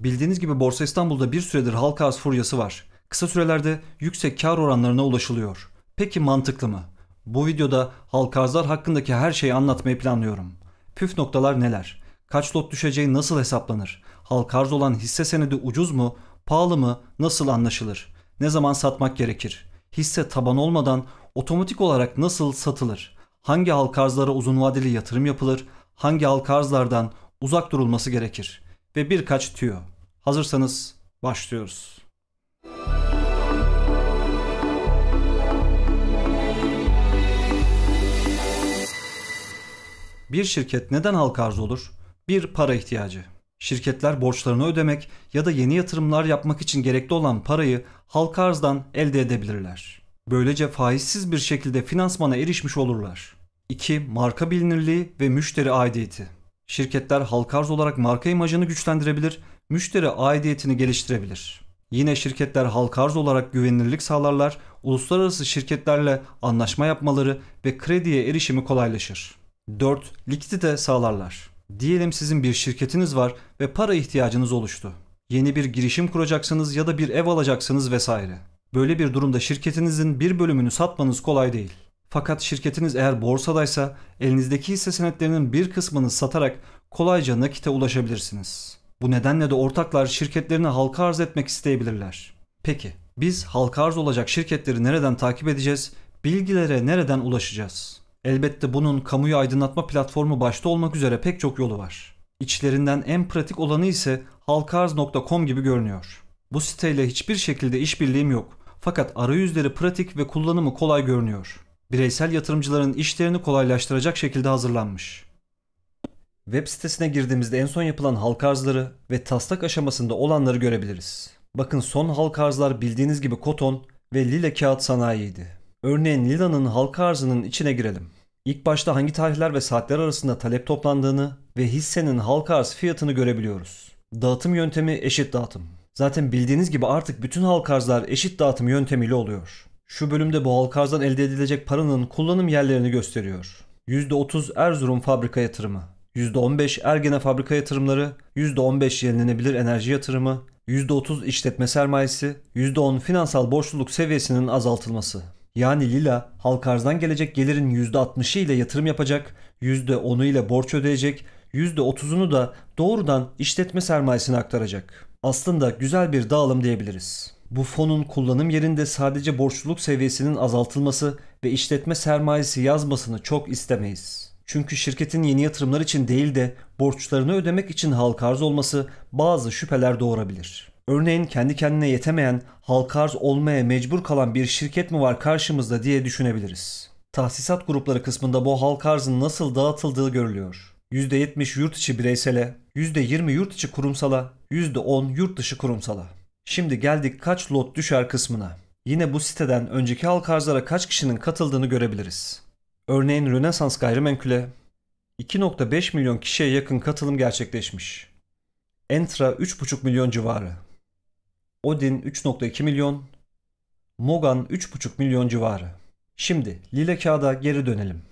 Bildiğiniz gibi Borsa İstanbul'da bir süredir halka arz furyası var. Kısa sürelerde yüksek kar oranlarına ulaşılıyor. Peki mantıklı mı? Bu videoda halka arzlar hakkındaki her şeyi anlatmayı planlıyorum. Püf noktalar neler? Kaç lot düşeceği nasıl hesaplanır? Halka arz olan hisse senedi ucuz mu, pahalı mı, nasıl anlaşılır? Ne zaman satmak gerekir? Hisse taban olmadan otomatik olarak nasıl satılır? Hangi halka arzlara uzun vadeli yatırım yapılır? Hangi halka arzlardan uzak durulması gerekir? Ve birkaç tüyo. Hazırsanız başlıyoruz. Bir şirket neden halka arz olur? Bir para ihtiyacı. Şirketler borçlarını ödemek ya da yeni yatırımlar yapmak için gerekli olan parayı halka arzdan elde edebilirler. Böylece faizsiz bir şekilde finansmana erişmiş olurlar. 2. Marka bilinirliği ve müşteri aidiyeti. Şirketler halka arz olarak marka imajını güçlendirebilir müşteri aidiyetini geliştirebilir. Yine şirketler halka arz olarak güvenilirlik sağlarlar, uluslararası şirketlerle anlaşma yapmaları ve krediye erişimi kolaylaşır. 4. Likidite sağlarlar. Diyelim sizin bir şirketiniz var ve para ihtiyacınız oluştu. Yeni bir girişim kuracaksınız ya da bir ev alacaksınız vesaire. Böyle bir durumda şirketinizin bir bölümünü satmanız kolay değil. Fakat şirketiniz eğer borsadaysa elinizdeki hisse senetlerinin bir kısmını satarak kolayca nakite ulaşabilirsiniz. Bu nedenle de ortaklar şirketlerini halka arz etmek isteyebilirler. Peki biz halka arz olacak şirketleri nereden takip edeceğiz? Bilgilere nereden ulaşacağız? Elbette bunun kamuyu aydınlatma platformu başta olmak üzere pek çok yolu var. İçlerinden en pratik olanı ise halkarz.com gibi görünüyor. Bu siteyle hiçbir şekilde işbirliğim yok. Fakat arayüzleri pratik ve kullanımı kolay görünüyor. Bireysel yatırımcıların işlerini kolaylaştıracak şekilde hazırlanmış. Web sitesine girdiğimizde en son yapılan halka arzları ve taslak aşamasında olanları görebiliriz. Bakın son halka arzlar bildiğiniz gibi koton ve lila kağıt sanayiydi. Örneğin Lila'nın halka arzının içine girelim. İlk başta hangi tarihler ve saatler arasında talep toplandığını ve hissenin halka arz fiyatını görebiliyoruz. Dağıtım yöntemi eşit dağıtım. Zaten bildiğiniz gibi artık bütün halka arzlar eşit dağıtım yöntemiyle oluyor. Şu bölümde bu halka arzdan elde edilecek paranın kullanım yerlerini gösteriyor. %30 Erzurum fabrika yatırımı. %15 Ergene fabrika yatırımları, %15 yenilenebilir enerji yatırımı, %30 işletme sermayesi, %10 finansal borçluluk seviyesinin azaltılması. Yani Lila halk arzdan gelecek gelirin %60'ı ile yatırım yapacak, %10'u ile borç ödeyecek, %30'unu da doğrudan işletme sermayesine aktaracak. Aslında güzel bir dağılım diyebiliriz. Bu fonun kullanım yerinde sadece borçluluk seviyesinin azaltılması ve işletme sermayesi yazmasını çok istemeyiz. Çünkü şirketin yeni yatırımlar için değil de borçlarını ödemek için halka arz olması bazı şüpheler doğurabilir. Örneğin kendi kendine yetemeyen, halka arz olmaya mecbur kalan bir şirket mi var karşımızda diye düşünebiliriz. Tahsisat grupları kısmında bu halka arzın nasıl dağıtıldığı görülüyor. %70 yurt içi bireysele, %20 yurt içi kurumsala, %10 yurt dışı kurumsala. Şimdi geldik kaç lot düşer kısmına. Yine bu siteden önceki halka arzlara kaç kişinin katıldığını görebiliriz. Örneğin Rönesans gayrimenkule 2.5 milyon kişiye yakın katılım gerçekleşmiş. Entra 3.5 milyon civarı. Odin 3.2 milyon. Mogan 3.5 milyon civarı. Şimdi Lile kağıda geri dönelim.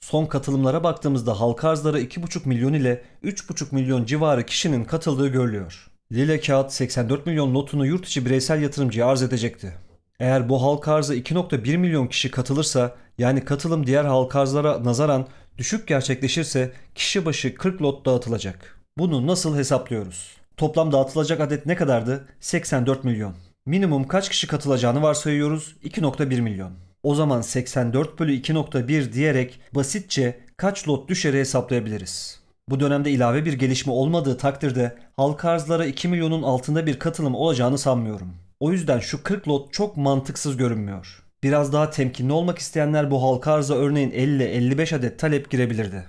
Son katılımlara baktığımızda halka arzlara 2,5 milyon ile 3,5 milyon civarı kişinin katıldığı görülüyor. Lile Kağıt 84 milyon notunu yurt içi bireysel yatırımcıya arz edecekti. Eğer bu halka arza 2.1 milyon kişi katılırsa yani katılım diğer halkarzlara nazaran düşük gerçekleşirse kişi başı 40 lot dağıtılacak. Bunu nasıl hesaplıyoruz? Toplam dağıtılacak adet ne kadardı? 84 milyon. Minimum kaç kişi katılacağını varsayıyoruz? 2.1 milyon. O zaman 84 bölü 2.1 diyerek basitçe kaç lot düşeri hesaplayabiliriz. Bu dönemde ilave bir gelişme olmadığı takdirde halka arzlara 2 milyonun altında bir katılım olacağını sanmıyorum. O yüzden şu 40 lot çok mantıksız görünmüyor. Biraz daha temkinli olmak isteyenler bu halka arza örneğin 50-55 adet talep girebilirdi.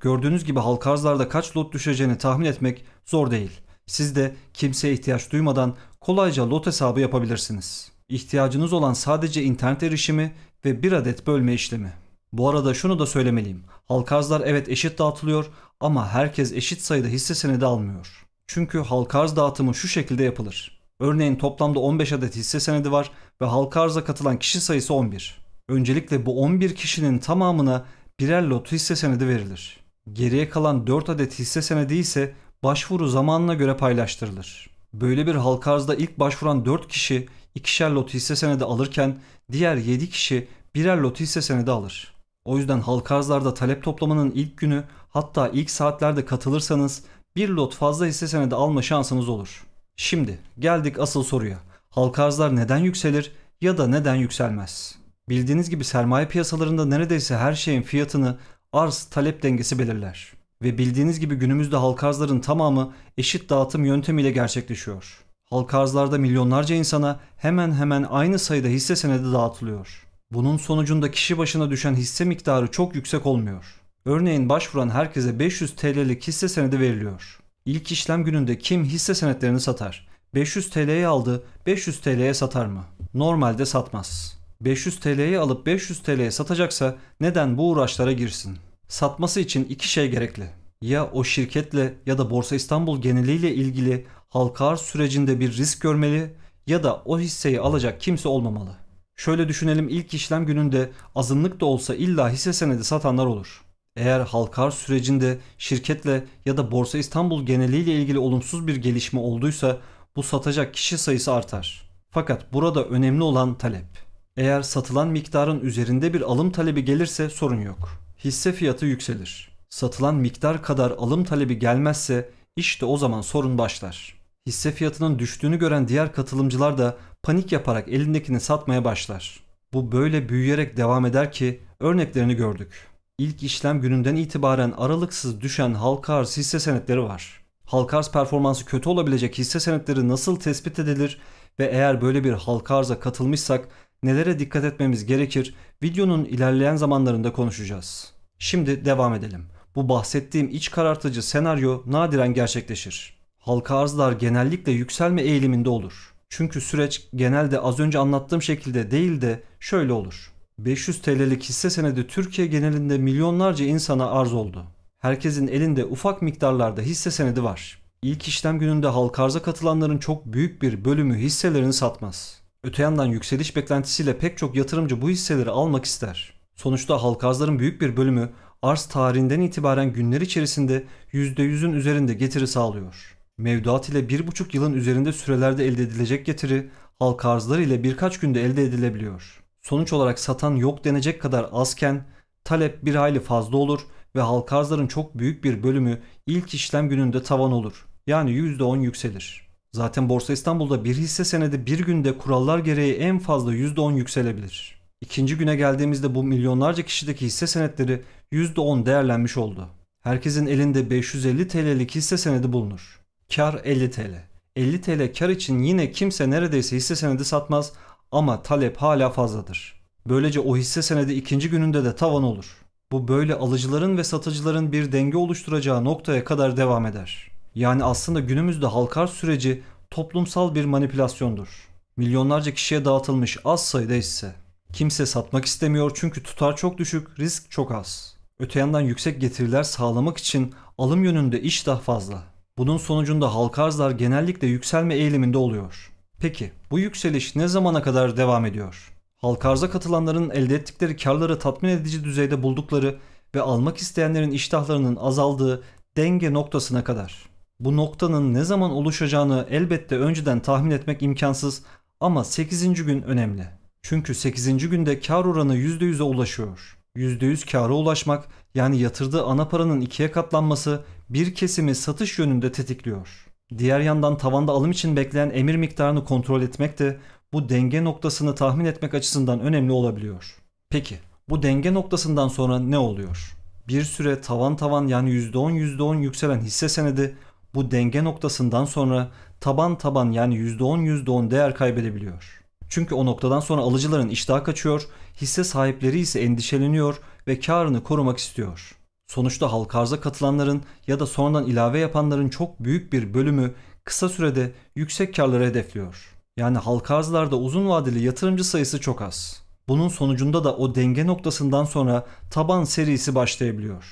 Gördüğünüz gibi halka arzlarda kaç lot düşeceğini tahmin etmek zor değil. Siz de kimseye ihtiyaç duymadan kolayca lot hesabı yapabilirsiniz. İhtiyacınız olan sadece internet erişimi ve bir adet bölme işlemi. Bu arada şunu da söylemeliyim. Halka arzlar evet eşit dağıtılıyor ama herkes eşit sayıda hisse senedi almıyor. Çünkü halka arz dağıtımı şu şekilde yapılır. Örneğin toplamda 15 adet hisse senedi var ve halka arza katılan kişi sayısı 11. Öncelikle bu 11 kişinin tamamına birer lot hisse senedi verilir. Geriye kalan 4 adet hisse senedi ise başvuru zamanına göre paylaştırılır. Böyle bir halka arzda ilk başvuran 4 kişi ikişer lot hisse senedi alırken diğer 7 kişi birer lot hisse senedi alır. O yüzden halka arzlarda talep toplamanın ilk günü hatta ilk saatlerde katılırsanız bir lot fazla hisse senedi alma şansınız olur. Şimdi geldik asıl soruya. Halka arzlar neden yükselir ya da neden yükselmez? Bildiğiniz gibi sermaye piyasalarında neredeyse her şeyin fiyatını arz talep dengesi belirler. Ve bildiğiniz gibi günümüzde halka arzların tamamı eşit dağıtım yöntemiyle gerçekleşiyor. Halka arzlarda milyonlarca insana hemen hemen aynı sayıda hisse senedi dağıtılıyor. Bunun sonucunda kişi başına düşen hisse miktarı çok yüksek olmuyor. Örneğin başvuran herkese 500 TL'lik hisse senedi veriliyor. İlk işlem gününde kim hisse senetlerini satar? 500 TL'ye aldı, 500 TL'ye satar mı? Normalde satmaz. 500 TL'ye alıp 500 TL'ye satacaksa neden bu uğraşlara girsin? Satması için iki şey gerekli. Ya o şirketle ya da Borsa İstanbul geneliyle ilgili halka arz sürecinde bir risk görmeli ya da o hisseyi alacak kimse olmamalı. Şöyle düşünelim ilk işlem gününde azınlık da olsa illa hisse senedi satanlar olur. Eğer halkar sürecinde şirketle ya da Borsa İstanbul geneliyle ilgili olumsuz bir gelişme olduysa bu satacak kişi sayısı artar. Fakat burada önemli olan talep. Eğer satılan miktarın üzerinde bir alım talebi gelirse sorun yok. Hisse fiyatı yükselir. Satılan miktar kadar alım talebi gelmezse işte o zaman sorun başlar. Hisse fiyatının düştüğünü gören diğer katılımcılar da panik yaparak elindekini satmaya başlar. Bu böyle büyüyerek devam eder ki örneklerini gördük. İlk işlem gününden itibaren aralıksız düşen halka arz hisse senetleri var. Halka arz performansı kötü olabilecek hisse senetleri nasıl tespit edilir ve eğer böyle bir halka arza katılmışsak nelere dikkat etmemiz gerekir videonun ilerleyen zamanlarında konuşacağız. Şimdi devam edelim. Bu bahsettiğim iç karartıcı senaryo nadiren gerçekleşir. Halka arzlar genellikle yükselme eğiliminde olur. Çünkü süreç genelde az önce anlattığım şekilde değil de şöyle olur. 500 TL'lik hisse senedi Türkiye genelinde milyonlarca insana arz oldu. Herkesin elinde ufak miktarlarda hisse senedi var. İlk işlem gününde halka arza katılanların çok büyük bir bölümü hisselerini satmaz. Öte yandan yükseliş beklentisiyle pek çok yatırımcı bu hisseleri almak ister. Sonuçta halka arzların büyük bir bölümü arz tarihinden itibaren günler içerisinde %100'ün üzerinde getiri sağlıyor. Mevduat ile 1,5 yılın üzerinde sürelerde elde edilecek getiri halka arzlar ile birkaç günde elde edilebiliyor sonuç olarak satan yok denecek kadar azken talep bir hayli fazla olur ve halka arzların çok büyük bir bölümü ilk işlem gününde tavan olur. Yani %10 yükselir. Zaten Borsa İstanbul'da bir hisse senedi bir günde kurallar gereği en fazla %10 yükselebilir. İkinci güne geldiğimizde bu milyonlarca kişideki hisse senetleri %10 değerlenmiş oldu. Herkesin elinde 550 TL'lik hisse senedi bulunur. Kar 50 TL. 50 TL kar için yine kimse neredeyse hisse senedi satmaz ama talep hala fazladır. Böylece o hisse senedi ikinci gününde de tavan olur. Bu böyle alıcıların ve satıcıların bir denge oluşturacağı noktaya kadar devam eder. Yani aslında günümüzde halkar süreci toplumsal bir manipülasyondur. Milyonlarca kişiye dağıtılmış az sayıda hisse. Kimse satmak istemiyor çünkü tutar çok düşük, risk çok az. Öte yandan yüksek getiriler sağlamak için alım yönünde iş daha fazla. Bunun sonucunda halka arzlar genellikle yükselme eğiliminde oluyor. Peki bu yükseliş ne zamana kadar devam ediyor? Halka arza katılanların elde ettikleri karları tatmin edici düzeyde buldukları ve almak isteyenlerin iştahlarının azaldığı denge noktasına kadar. Bu noktanın ne zaman oluşacağını elbette önceden tahmin etmek imkansız ama 8. gün önemli. Çünkü 8. günde kar oranı %100'e ulaşıyor. %100 kâra ulaşmak yani yatırdığı ana paranın ikiye katlanması bir kesimi satış yönünde tetikliyor. Diğer yandan tavanda alım için bekleyen emir miktarını kontrol etmek de bu denge noktasını tahmin etmek açısından önemli olabiliyor. Peki bu denge noktasından sonra ne oluyor? Bir süre tavan tavan yani %10 %10 yükselen hisse senedi bu denge noktasından sonra taban taban yani %10 %10 değer kaybedebiliyor. Çünkü o noktadan sonra alıcıların iştahı kaçıyor, hisse sahipleri ise endişeleniyor ve karını korumak istiyor. Sonuçta halka arza katılanların ya da sonradan ilave yapanların çok büyük bir bölümü kısa sürede yüksek karları hedefliyor. Yani halka arzlarda uzun vadeli yatırımcı sayısı çok az. Bunun sonucunda da o denge noktasından sonra taban serisi başlayabiliyor.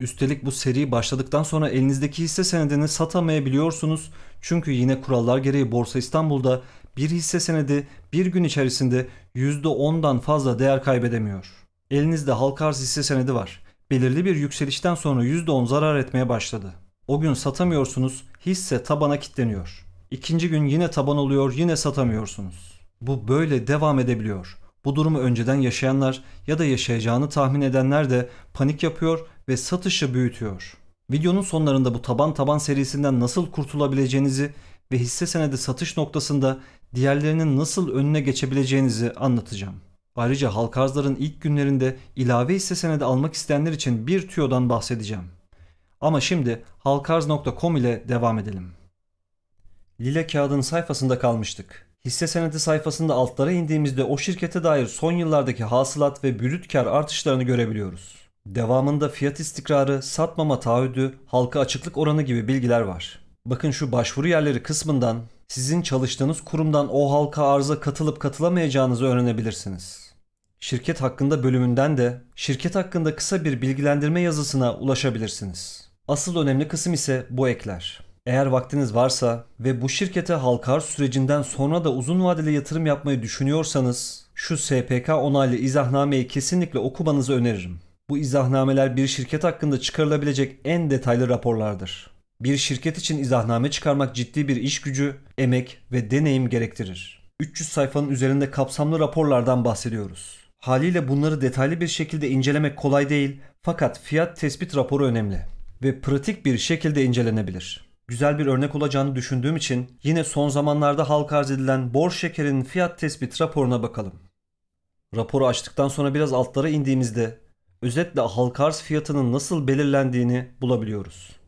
Üstelik bu seri başladıktan sonra elinizdeki hisse senedini satamayabiliyorsunuz. Çünkü yine kurallar gereği Borsa İstanbul'da bir hisse senedi bir gün içerisinde %10'dan fazla değer kaybedemiyor. Elinizde halka arz hisse senedi var belirli bir yükselişten sonra %10 zarar etmeye başladı. O gün satamıyorsunuz, hisse tabana kilitleniyor. İkinci gün yine taban oluyor, yine satamıyorsunuz. Bu böyle devam edebiliyor. Bu durumu önceden yaşayanlar ya da yaşayacağını tahmin edenler de panik yapıyor ve satışı büyütüyor. Videonun sonlarında bu taban taban serisinden nasıl kurtulabileceğinizi ve hisse senedi satış noktasında diğerlerinin nasıl önüne geçebileceğinizi anlatacağım. Ayrıca halk ilk günlerinde ilave hisse senedi almak isteyenler için bir tüyodan bahsedeceğim. Ama şimdi halkarz.com ile devam edelim. Lila kağıdın sayfasında kalmıştık. Hisse senedi sayfasında altlara indiğimizde o şirkete dair son yıllardaki hasılat ve bürüt kar artışlarını görebiliyoruz. Devamında fiyat istikrarı, satmama taahhüdü, halka açıklık oranı gibi bilgiler var. Bakın şu başvuru yerleri kısmından sizin çalıştığınız kurumdan o halka arıza katılıp katılamayacağınızı öğrenebilirsiniz. Şirket hakkında bölümünden de şirket hakkında kısa bir bilgilendirme yazısına ulaşabilirsiniz. Asıl önemli kısım ise bu ekler. Eğer vaktiniz varsa ve bu şirkete halkar sürecinden sonra da uzun vadeli yatırım yapmayı düşünüyorsanız şu SPK onaylı izahnameyi kesinlikle okumanızı öneririm. Bu izahnameler bir şirket hakkında çıkarılabilecek en detaylı raporlardır. Bir şirket için izahname çıkarmak ciddi bir iş gücü, emek ve deneyim gerektirir. 300 sayfanın üzerinde kapsamlı raporlardan bahsediyoruz. Haliyle bunları detaylı bir şekilde incelemek kolay değil fakat fiyat tespit raporu önemli ve pratik bir şekilde incelenebilir. Güzel bir örnek olacağını düşündüğüm için yine son zamanlarda halk arz edilen bor şekerin fiyat tespit raporuna bakalım. Raporu açtıktan sonra biraz altlara indiğimizde özetle halk arz fiyatının nasıl belirlendiğini bulabiliyoruz.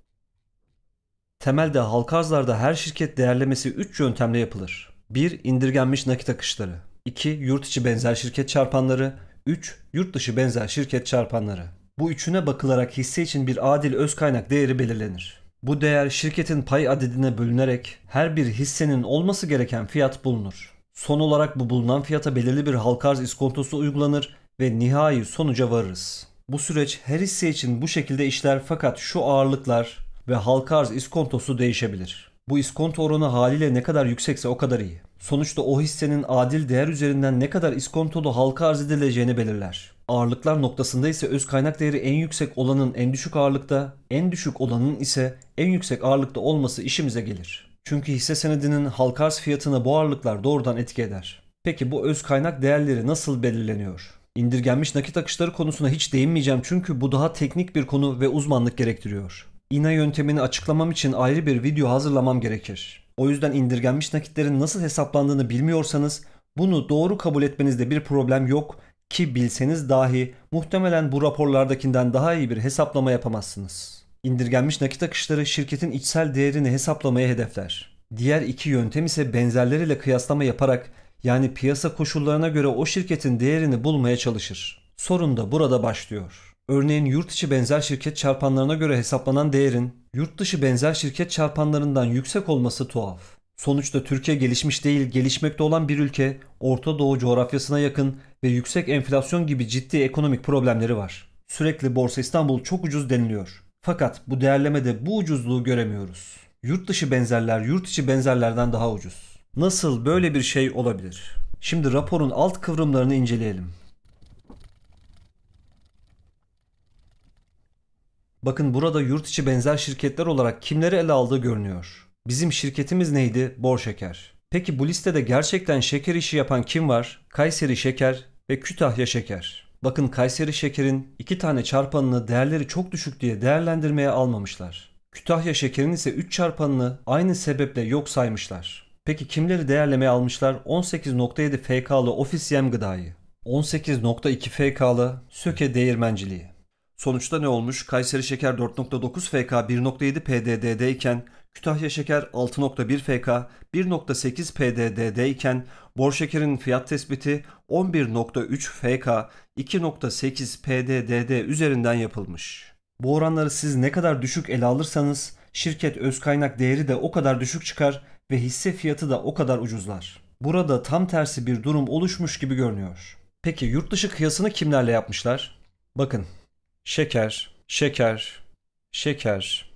Temelde halka arzlarda her şirket değerlemesi 3 yöntemle yapılır. 1. indirgenmiş nakit akışları. 2. Yurt içi benzer şirket çarpanları. 3. Yurt dışı benzer şirket çarpanları. Bu üçüne bakılarak hisse için bir adil öz kaynak değeri belirlenir. Bu değer şirketin pay adedine bölünerek her bir hissenin olması gereken fiyat bulunur. Son olarak bu bulunan fiyata belirli bir halka arz iskontosu uygulanır ve nihai sonuca varırız. Bu süreç her hisse için bu şekilde işler fakat şu ağırlıklar ve halka arz iskontosu değişebilir. Bu iskonto oranı haliyle ne kadar yüksekse o kadar iyi. Sonuçta o hissenin adil değer üzerinden ne kadar iskontolu halka arz edileceğini belirler. Ağırlıklar noktasında ise öz kaynak değeri en yüksek olanın en düşük ağırlıkta, en düşük olanın ise en yüksek ağırlıkta olması işimize gelir. Çünkü hisse senedinin halka arz fiyatına bu ağırlıklar doğrudan etki eder. Peki bu öz kaynak değerleri nasıl belirleniyor? İndirgenmiş nakit akışları konusuna hiç değinmeyeceğim çünkü bu daha teknik bir konu ve uzmanlık gerektiriyor. İna yöntemini açıklamam için ayrı bir video hazırlamam gerekir. O yüzden indirgenmiş nakitlerin nasıl hesaplandığını bilmiyorsanız bunu doğru kabul etmenizde bir problem yok ki bilseniz dahi muhtemelen bu raporlardakinden daha iyi bir hesaplama yapamazsınız. İndirgenmiş nakit akışları şirketin içsel değerini hesaplamaya hedefler. Diğer iki yöntem ise benzerleriyle kıyaslama yaparak yani piyasa koşullarına göre o şirketin değerini bulmaya çalışır. Sorun da burada başlıyor. Örneğin yurt içi benzer şirket çarpanlarına göre hesaplanan değerin yurt dışı benzer şirket çarpanlarından yüksek olması tuhaf. Sonuçta Türkiye gelişmiş değil, gelişmekte olan bir ülke, Orta Doğu coğrafyasına yakın ve yüksek enflasyon gibi ciddi ekonomik problemleri var. Sürekli Borsa İstanbul çok ucuz deniliyor. Fakat bu değerlemede bu ucuzluğu göremiyoruz. Yurt dışı benzerler yurt içi benzerlerden daha ucuz. Nasıl böyle bir şey olabilir? Şimdi raporun alt kıvrımlarını inceleyelim. Bakın burada yurt içi benzer şirketler olarak kimleri ele aldığı görünüyor. Bizim şirketimiz neydi? Bor Şeker. Peki bu listede gerçekten şeker işi yapan kim var? Kayseri Şeker ve Kütahya Şeker. Bakın Kayseri Şeker'in iki tane çarpanını değerleri çok düşük diye değerlendirmeye almamışlar. Kütahya Şeker'in ise 3 çarpanını aynı sebeple yok saymışlar. Peki kimleri değerlemeye almışlar? 18.7 FK'lı Ofis Yem Gıdayı, 18.2 FK'lı Söke Değirmenciliği, Sonuçta ne olmuş? Kayseri şeker 4.9 FK 1.7 PDDD iken Kütahya şeker 6.1 FK 1.8 PDDD iken bor şekerin fiyat tespiti 11.3 FK 2.8 PDDD üzerinden yapılmış. Bu oranları siz ne kadar düşük ele alırsanız şirket öz kaynak değeri de o kadar düşük çıkar ve hisse fiyatı da o kadar ucuzlar. Burada tam tersi bir durum oluşmuş gibi görünüyor. Peki yurt dışı kıyasını kimlerle yapmışlar? Bakın şeker, şeker, şeker,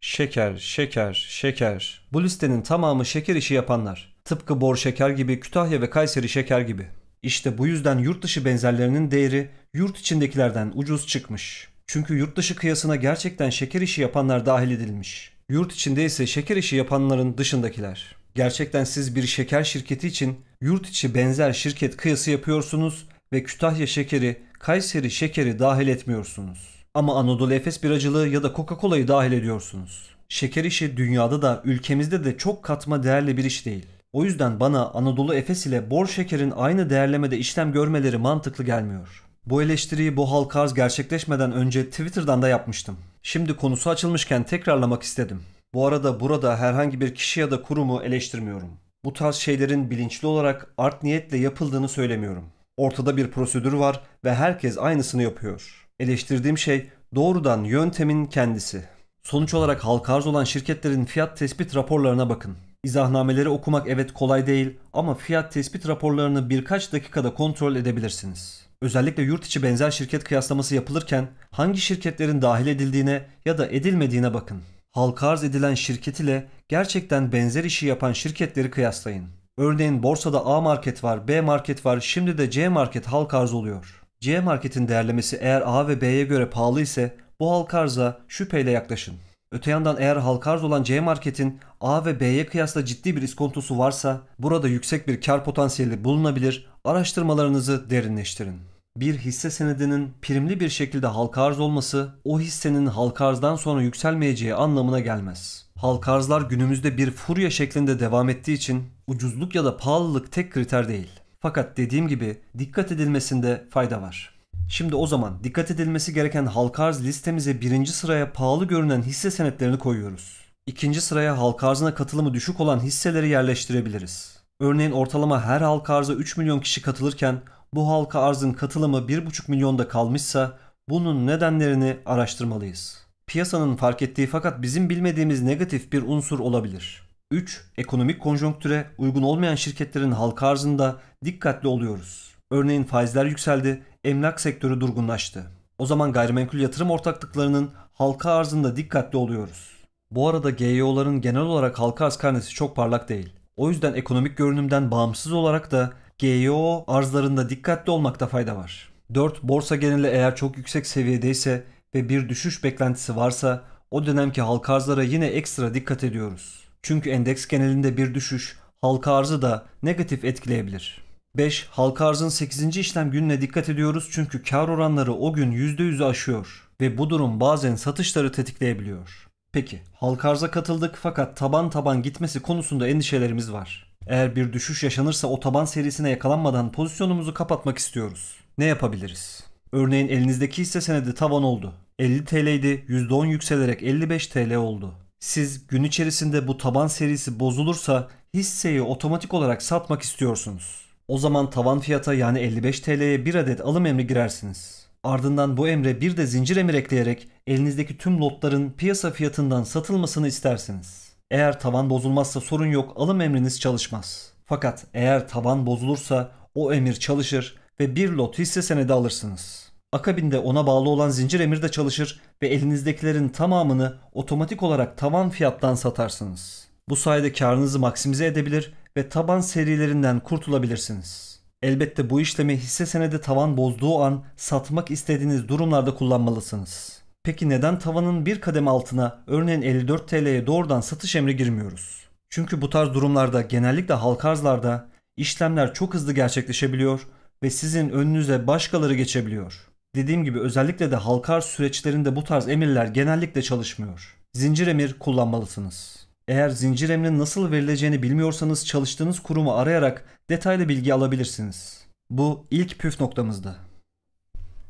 şeker, şeker, şeker. Bu listenin tamamı şeker işi yapanlar. Tıpkı bor şeker gibi, Kütahya ve Kayseri şeker gibi. İşte bu yüzden yurt dışı benzerlerinin değeri yurt içindekilerden ucuz çıkmış. Çünkü yurt dışı kıyasına gerçekten şeker işi yapanlar dahil edilmiş. Yurt içinde ise şeker işi yapanların dışındakiler. Gerçekten siz bir şeker şirketi için yurt içi benzer şirket kıyası yapıyorsunuz ve Kütahya şekeri, Kayseri şekeri dahil etmiyorsunuz. Ama Anadolu Efes biracılığı ya da Coca-Cola'yı dahil ediyorsunuz. Şeker işi dünyada da ülkemizde de çok katma değerli bir iş değil. O yüzden bana Anadolu Efes ile Bor Şeker'in aynı değerlemede işlem görmeleri mantıklı gelmiyor. Bu eleştiriyi bu halka arz gerçekleşmeden önce Twitter'dan da yapmıştım. Şimdi konusu açılmışken tekrarlamak istedim. Bu arada burada herhangi bir kişi ya da kurumu eleştirmiyorum. Bu tarz şeylerin bilinçli olarak art niyetle yapıldığını söylemiyorum. Ortada bir prosedür var ve herkes aynısını yapıyor. Eleştirdiğim şey doğrudan yöntemin kendisi. Sonuç olarak halka arz olan şirketlerin fiyat tespit raporlarına bakın. İzahnameleri okumak evet kolay değil ama fiyat tespit raporlarını birkaç dakikada kontrol edebilirsiniz. Özellikle yurt içi benzer şirket kıyaslaması yapılırken hangi şirketlerin dahil edildiğine ya da edilmediğine bakın. Halka arz edilen şirket ile gerçekten benzer işi yapan şirketleri kıyaslayın. Örneğin borsada A market var, B market var, şimdi de C market halk arz oluyor. C marketin değerlemesi eğer A ve B'ye göre pahalı ise bu halk arza şüpheyle yaklaşın. Öte yandan eğer halka arz olan C marketin A ve B'ye kıyasla ciddi bir iskontosu varsa burada yüksek bir kar potansiyeli bulunabilir. Araştırmalarınızı derinleştirin. Bir hisse senedinin primli bir şekilde halka arz olması o hissenin halka arzdan sonra yükselmeyeceği anlamına gelmez. Halka arzlar günümüzde bir furya şeklinde devam ettiği için Ucuzluk ya da pahalılık tek kriter değil. Fakat dediğim gibi dikkat edilmesinde fayda var. Şimdi o zaman dikkat edilmesi gereken halka arz listemize birinci sıraya pahalı görünen hisse senetlerini koyuyoruz. İkinci sıraya halka arzına katılımı düşük olan hisseleri yerleştirebiliriz. Örneğin ortalama her halka arza 3 milyon kişi katılırken bu halka arzın katılımı 1,5 milyonda kalmışsa bunun nedenlerini araştırmalıyız. Piyasanın fark ettiği fakat bizim bilmediğimiz negatif bir unsur olabilir. 3. Ekonomik konjonktüre uygun olmayan şirketlerin halka arzında dikkatli oluyoruz. Örneğin faizler yükseldi, emlak sektörü durgunlaştı. O zaman gayrimenkul yatırım ortaklıklarının halka arzında dikkatli oluyoruz. Bu arada GYO'ların e genel olarak halka arz karnesi çok parlak değil. O yüzden ekonomik görünümden bağımsız olarak da GYO e arzlarında dikkatli olmakta fayda var. 4. Borsa geneli eğer çok yüksek seviyedeyse ve bir düşüş beklentisi varsa o dönemki halka arzlara yine ekstra dikkat ediyoruz. Çünkü endeks genelinde bir düşüş halka arzı da negatif etkileyebilir. 5. Halka arzın 8. işlem gününe dikkat ediyoruz çünkü kar oranları o gün %100'ü aşıyor ve bu durum bazen satışları tetikleyebiliyor. Peki, halka arza katıldık fakat taban taban gitmesi konusunda endişelerimiz var. Eğer bir düşüş yaşanırsa o taban serisine yakalanmadan pozisyonumuzu kapatmak istiyoruz. Ne yapabiliriz? Örneğin elinizdeki hisse senedi tavan oldu. 50 TL'ydi, %10 yükselerek 55 TL oldu. Siz gün içerisinde bu taban serisi bozulursa hisseyi otomatik olarak satmak istiyorsunuz. O zaman tavan fiyata yani 55 TL'ye bir adet alım emri girersiniz. Ardından bu emre bir de zincir emir ekleyerek elinizdeki tüm lotların piyasa fiyatından satılmasını istersiniz. Eğer tavan bozulmazsa sorun yok alım emriniz çalışmaz. Fakat eğer tavan bozulursa o emir çalışır ve bir lot hisse senedi alırsınız. Akabinde ona bağlı olan zincir emir de çalışır ve elinizdekilerin tamamını otomatik olarak tavan fiyattan satarsınız. Bu sayede karınızı maksimize edebilir ve taban serilerinden kurtulabilirsiniz. Elbette bu işlemi hisse senedi tavan bozduğu an satmak istediğiniz durumlarda kullanmalısınız. Peki neden tavanın bir kadem altına örneğin 54 TL'ye doğrudan satış emri girmiyoruz? Çünkü bu tarz durumlarda genellikle halka arzlarda işlemler çok hızlı gerçekleşebiliyor ve sizin önünüze başkaları geçebiliyor. Dediğim gibi özellikle de halkar süreçlerinde bu tarz emirler genellikle çalışmıyor. Zincir emir kullanmalısınız. Eğer zincir emrin nasıl verileceğini bilmiyorsanız çalıştığınız kurumu arayarak detaylı bilgi alabilirsiniz. Bu ilk püf noktamızdı.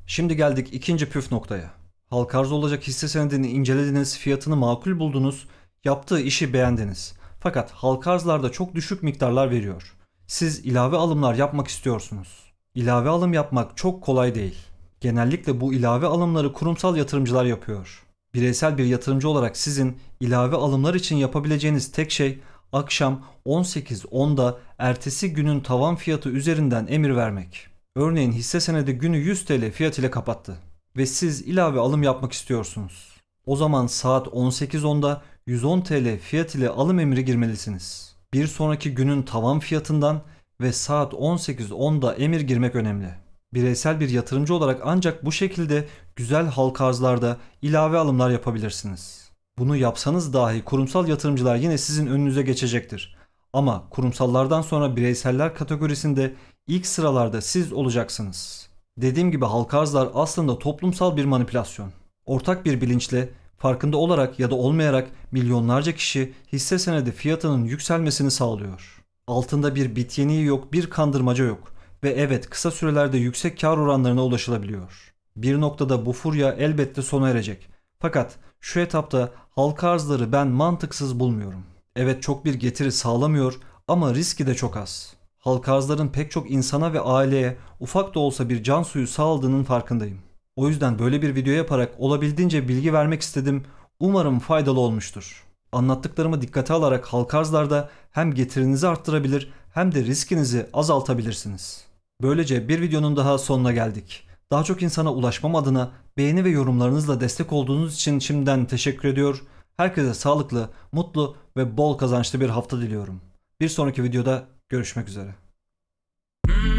Şimdi geldik ikinci püf noktaya. Halk arz olacak hisse senedini incelediniz, fiyatını makul buldunuz, yaptığı işi beğendiniz. Fakat halk arzlarda çok düşük miktarlar veriyor. Siz ilave alımlar yapmak istiyorsunuz. İlave alım yapmak çok kolay değil. Genellikle bu ilave alımları kurumsal yatırımcılar yapıyor. Bireysel bir yatırımcı olarak sizin ilave alımlar için yapabileceğiniz tek şey akşam 18.10'da ertesi günün tavan fiyatı üzerinden emir vermek. Örneğin hisse senedi günü 100 TL fiyat ile kapattı ve siz ilave alım yapmak istiyorsunuz. O zaman saat 18.10'da 110 TL fiyat ile alım emri girmelisiniz. Bir sonraki günün tavan fiyatından ve saat 18.10'da emir girmek önemli bireysel bir yatırımcı olarak ancak bu şekilde güzel halka arzlarda ilave alımlar yapabilirsiniz. Bunu yapsanız dahi kurumsal yatırımcılar yine sizin önünüze geçecektir. Ama kurumsallardan sonra bireyseller kategorisinde ilk sıralarda siz olacaksınız. Dediğim gibi halka arzlar aslında toplumsal bir manipülasyon. Ortak bir bilinçle farkında olarak ya da olmayarak milyonlarca kişi hisse senedi fiyatının yükselmesini sağlıyor. Altında bir bit yok, bir kandırmaca yok ve evet kısa sürelerde yüksek kar oranlarına ulaşılabiliyor. Bir noktada bu furya elbette sona erecek. Fakat şu etapta halka arzları ben mantıksız bulmuyorum. Evet çok bir getiri sağlamıyor ama riski de çok az. Halka arzların pek çok insana ve aileye ufak da olsa bir can suyu sağladığının farkındayım. O yüzden böyle bir video yaparak olabildiğince bilgi vermek istedim. Umarım faydalı olmuştur. Anlattıklarımı dikkate alarak halka arzlarda hem getirinizi arttırabilir hem de riskinizi azaltabilirsiniz. Böylece bir videonun daha sonuna geldik. Daha çok insana ulaşmam adına beğeni ve yorumlarınızla destek olduğunuz için şimdiden teşekkür ediyor. Herkese sağlıklı, mutlu ve bol kazançlı bir hafta diliyorum. Bir sonraki videoda görüşmek üzere. Hmm.